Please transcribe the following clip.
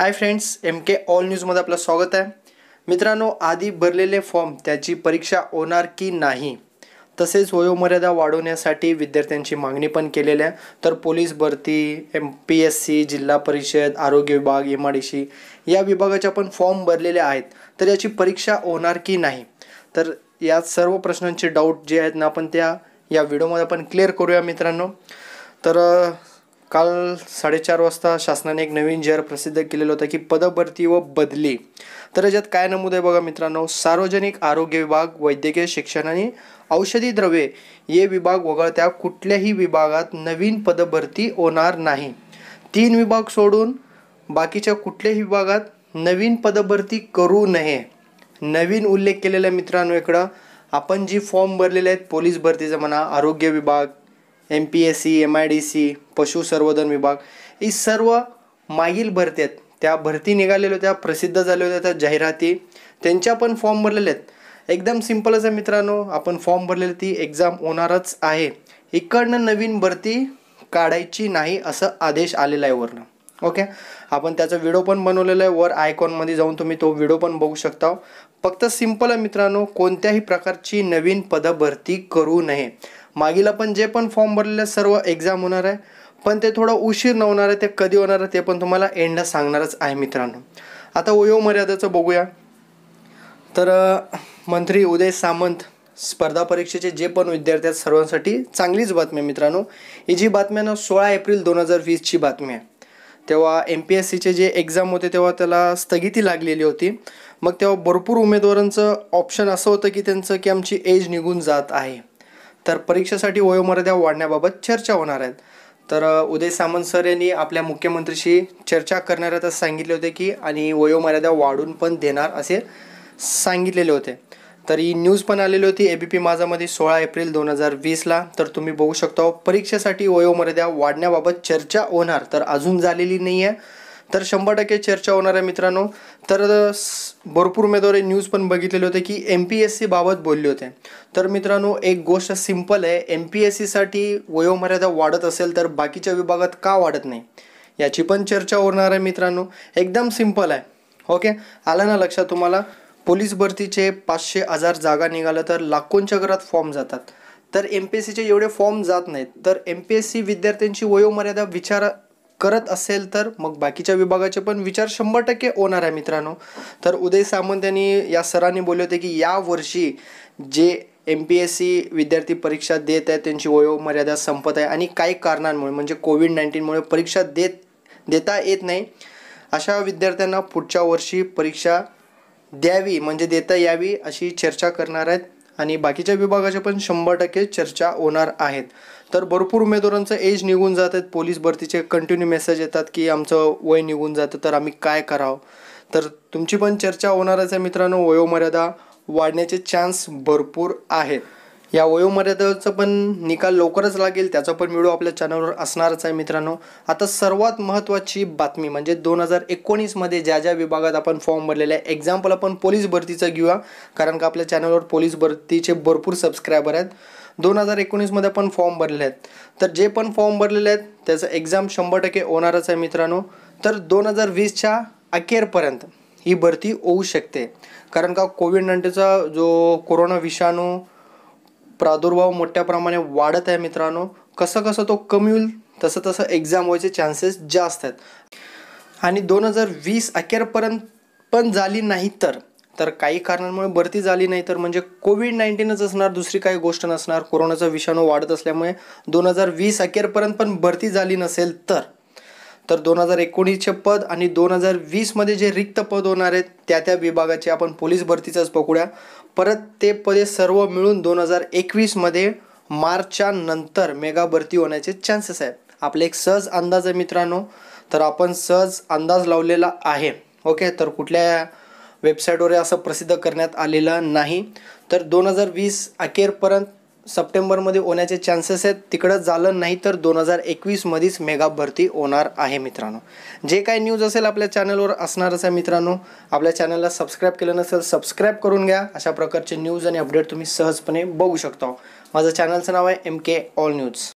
हाय friends M K all न्यूजमध्ये आपलं स्वागत आहे मित्रांनो आधी भरलेले फॉर्म त्याची परीक्षा होणार की नाही तसेच वयोमर्यादा वाढवण्यासाठी विद्यार्थ्यांची मागणी पण केलेली आहे तर पोलीस भरती एम पी एस सी जिल्हा परिषद आरोग्य विभाग एम आर डी सी या विभागाच्या पण फॉर्म भरलेले आहेत तर याची परीक्षा होणार की नाही तर या सर्व प्रश्नांचे डाऊट जे आहेत ना आपण त्या या व्हिडिओमध्ये आपण क्लिअर करूया मित्रांनो तर काल साडेचार वाजता शासनाने एक नवीन जर प्रसिद्ध केलेलं होतं की पदभरती व बदली तर याच्यात काय नमूद आहे बघा मित्रांनो सार्वजनिक आरोग्य विभाग वैद्यकीय शिक्षण आणि औषधी द्रव्ये हे विभाग वगळता कुठल्याही विभागात नवीन पदभरती होणार नाही तीन विभाग सोडून बाकीच्या कुठल्याही विभागात नवीन पदभरती करू नये नवीन उल्लेख केलेला मित्रांनो इकडं आपण जी फॉर्म भरलेले आहेत पोलीस भरतीचं म्हणा आरोग्य विभाग M P S C M I D C पशु संवर्धन विभाग ही सर्व मागील भरती आहेत त्या भरती निघालेल्या होत्या प्रसिद्ध झाल्या होत्या त्या जाहिराती त्यांच्या पण फॉर्म भरलेल्या आहेत एकदम सिम्पलच आहे मित्रांनो आपण फॉर्म भरलेले ती एक्झाम होणारच आहे इकडनं नवीन भरती काढायची नाही असं आदेश आलेला आहे वरनं ओके आपण त्याचा व्हिडिओ पण बनवलेला आहे वर आयकॉनमध्ये जाऊन तुम्ही तो व्हिडिओ पण बघू शकता फक्त सिंपल आहे मित्रांनो कोणत्याही प्रकारची नवीन भरती करू नये मागील पण जे पण फॉर्म भरलेले सर्व एक्झाम होणार आहे पण ते थोडं उशीर न होणार आहे ते कधी होणार आहे ते पण तुम्हाला एंडला सांगणारच आहे मित्रांनो आता ओयो मर्यादेचं बघूया तर मंत्री उदय सामंत स्पर्धा परीक्षेचे जे पण विद्यार्थी आहेत सर्वांसाठी चांगलीच बातमी आहे मित्रांनो ही जी बातमी ना सोळा एप्रिल दोन हजार वीसची बातमी आहे तेव्हा एम पी एस सीचे जे एक्झाम होते तेव्हा त्याला स्थगिती लागलेली होती मग तेव्हा भरपूर उमेदवारांचं ऑप्शन असं होतं की त्यांचं की आमची एज निघून जात आहे तर परीक्षेसाठी वयोमर्यादा वाढण्याबाबत चर्चा होणार आहेत तर उदय सामंत सर यांनी आपल्या मुख्यमंत्रीशी चर्चा करणार असं सांगितले होते की आणि वयोमर्यादा वाढून पण देणार असे सांगितलेले होते तर ही न्यूज पण आलेली होती ए बी पी माझामध्ये सोळा एप्रिल दोन हजार वीसला तर तुम्ही बघू शकता हो, परीक्षेसाठी वयोमर्यादा वाढण्याबाबत चर्चा होणार तर अजून झालेली नाही आहे तर शंभर टक्के चर्चा होणार आहे मित्रांनो तर भरपूर उमेदवारी न्यूज पण बघितलेले होते की एम पी एस सीबाबत बोलले होते तर मित्रांनो एक गोष्ट सिंपल आहे एम पी एस सीसाठी वयोमर्यादा वाढत असेल तर बाकीच्या विभागात का वाढत नाही याची पण चर्चा होणार आहे मित्रांनो एकदम सिंपल आहे ओके आलं ना लक्षात तुम्हाला पोलीस भरतीचे पाचशे हजार जागा निघाल्या तर लाखोंच्या घरात फॉर्म जातात तर एम पी एस सीचे एवढे फॉर्म जात नाहीत तर एम पी एस सी विद्यार्थ्यांची वयोमर्यादा विचार करत असेल तर मग बाकीच्या विभागाचे पण विचार शंभर टक्के होणार आहे मित्रांनो तर उदय सामंत यांनी या सरांनी बोलले होते की यावर्षी जे एम पी एस सी विद्यार्थी परीक्षा देत आहेत त्यांची वयोमर्यादा संपत आहे आणि काही कारणांमुळे म्हणजे कोविड नाईन्टीनमुळे परीक्षा देत देता येत नाही अशा विद्यार्थ्यांना पुढच्या वर्षी परीक्षा द्यावी म्हणजे देता यावी अशी चर्चा करणार आहेत आणि बाकीच्या विभागाच्या पण शंभर टक्के चर्चा होणार आहेत तर भरपूर उमेदवारांचं एज निघून जात आहेत पोलीस भरतीचे कंटिन्यू मेसेज येतात की आमचं वय निघून जातं तर आम्ही काय करावं तर तुमची पण चर्चा होणारच आहे मित्रांनो वयोमर्यादा वाढण्याचे चान्स भरपूर आहेत या वयोमर्यादेचं पण निकाल लवकरच लागेल त्याचा पण व्हिडिओ आपल्या चॅनलवर असणारच आहे मित्रांनो आता सर्वात महत्त्वाची बातमी म्हणजे दोन हजार एकोणीसमध्ये ज्या ज्या विभागात आपण फॉर्म भरलेले आहे एक्झाम्पल आपण पोलीस भरतीचं घेऊया कारण का आपल्या चॅनलवर पोलीस भरतीचे भरपूर सबस्क्रायबर आहेत दोन हजार एकोणीसमध्ये आपण फॉर्म भरलेले आहेत तर जे पण फॉर्म भरलेले आहेत त्याचा एक्झाम शंभर टक्के होणारच आहे मित्रांनो तर दोन हजार वीसच्या अखेरपर्यंत ही भरती होऊ शकते कारण का कोविड नाईन्टीनचा जो कोरोना विषाणू प्रादुर्भाव मोठ्या प्रमाणे वाढत आहे मित्रांनो कसं कसं तो कमी होईल तसं तसं एक्झाम व्हायचे चान्सेस जास्त आहेत आणि दोन हजार वीस अखेरपर्यंत पण झाली नाही तर तर काही कारणांमुळे भरती झाली नाही तर म्हणजे कोविड नाईन्टीनच असणार दुसरी काही गोष्ट नसणार कोरोनाचा विषाणू वाढत असल्यामुळे दोन हजार वीस अखेरपर्यंत पण भरती झाली नसेल तर तर दोन हजार एकोणीसचे पद आणि दोन हजार वीसमध्ये जे रिक्त पद होणार आहेत त्या त्या विभागाचे आपण पोलीस भरतीचंच पकडूया परत ते पदे सर्व मिळून दोन हजार एकवीसमध्ये मार्चच्या नंतर मेगा भरती होण्याचे चान्सेस आहेत आपले एक सहज अंदाज आहे मित्रांनो तर आपण सहज अंदाज लावलेला आहे ओके तर कुठल्या वेबसाईटवर असं प्रसिद्ध करण्यात आलेलं नाही तर दोन हजार वीस अखेरपर्यंत सप्टेंबरमध्ये होण्याचे चान्सेस आहेत तिकडं झालं नाही तर दोन हजार एकवीसमध्येच मेगा भरती होणार आहे मित्रांनो जे काही न्यूज असेल आपल्या चॅनलवर असणारच आहे मित्रांनो आपल्या चॅनलला सबस्क्राईब केलं नसेल सबस्क्राईब करून घ्या अशा प्रकारचे न्यूज आणि अपडेट तुम्ही सहजपणे बघू शकता माझं चॅनलचं नाव आहे एम के ऑल न्यूज